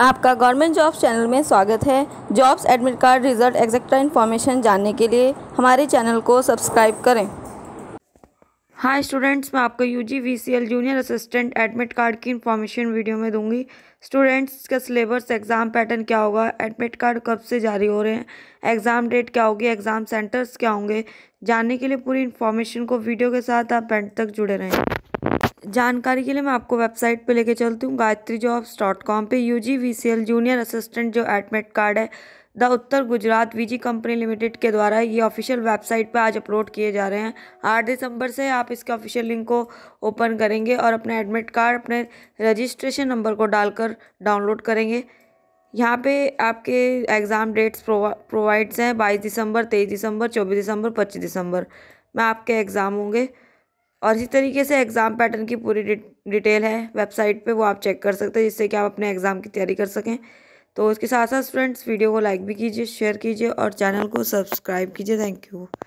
आपका government jobs channel में स्वागत है jobs admit card result etcetera information जानने के लिए हमारे चैनल को सब्सक्राइब करें हाय स्टूडेंट्स मैं आपको U G junior assistant admit card की इन्फॉर्मेशन वीडियो में दूंगी स्टूडेंट्स का सिलेबस एग्ज़ाम पैटर्न क्या होगा एडमिट कार्ड कब से जारी हो रहे हैं एग्ज़ाम डेट क्या होगी एग्ज़ाम सेंटर्स क्या होंगे जानने के लिए पूरी इन्फॉर्मेशन को वीडियो के साथ आप एंड तक जुड़े रहें जानकारी के लिए मैं आपको वेबसाइट पे लेके चलती हूँ गायत्री जॉब्स डॉट कॉम पर U G V C L junior assistant जो एडमिट कार्ड है the Uttar Gujarat VG company limited के द्वारा ये ऑफिशियल वेबसाइट पर आज अपलोड किए जा रहे हैं आठ दिसंबर से आप इसके ऑफिशियल लिंक को ओपन करेंगे और अपना एडमिट कार्ड अपने रजिस्ट्रेशन नंबर को डालकर डाउनलोड करेंगे यहाँ पे आपके एग्ज़ाम डेट्स प्रोवाइड्स हैं बाईस दिसंबर तेईस दिसंबर चौबीस दिसंबर पच्चीस दिसंबर मैं आपके एग्ज़ाम होंगे और इसी तरीके से एग्ज़ाम पैटर्न की पूरी डिटेल है वेबसाइट पे वो आप चेक कर सकते हैं जिससे कि आप अपने एग्ज़ाम की तैयारी कर सकें तो उसके साथ साथ फ्रेंड्स वीडियो को लाइक भी कीजिए शेयर कीजिए और चैनल को सब्सक्राइब कीजिए थैंक यू